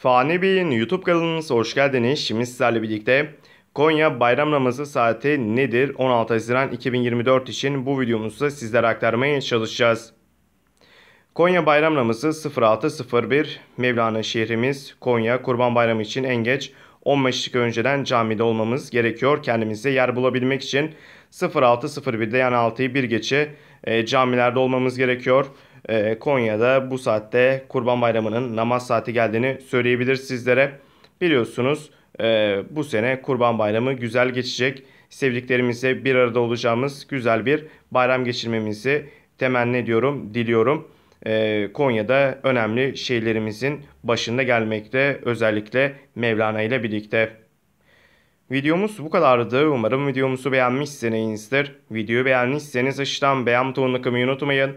Fani Bey'in YouTube kanalımıza hoş geldiniz. Şimdi sizlerle birlikte Konya bayram namazı saati nedir? 16 Haziran 2024 için bu videomuzda sizlere aktarmaya çalışacağız. Konya bayram namazı 06.01 Mevlana şehrimiz Konya Kurban Bayramı için en geç 15 dakika önceden camide olmamız gerekiyor. Kendimize yer bulabilmek için 06.01'de yani 6'yı bir geçe e, camilerde olmamız gerekiyor. Ee, Konya'da bu saatte Kurban Bayramı'nın namaz saati geldiğini söyleyebilir sizlere. Biliyorsunuz e, bu sene Kurban Bayramı güzel geçecek. Sevdiklerimizle bir arada olacağımız güzel bir bayram geçirmemizi temenni ediyorum, diliyorum. Ee, Konya'da önemli şehirlerimizin başında gelmekte özellikle Mevlana ile birlikte. Videomuz bu kadardı. Umarım videomuzu beğenmişsinizdir. Videoyu beğenmişseniz aşağıdan beğen butonuna kımayı unutmayın.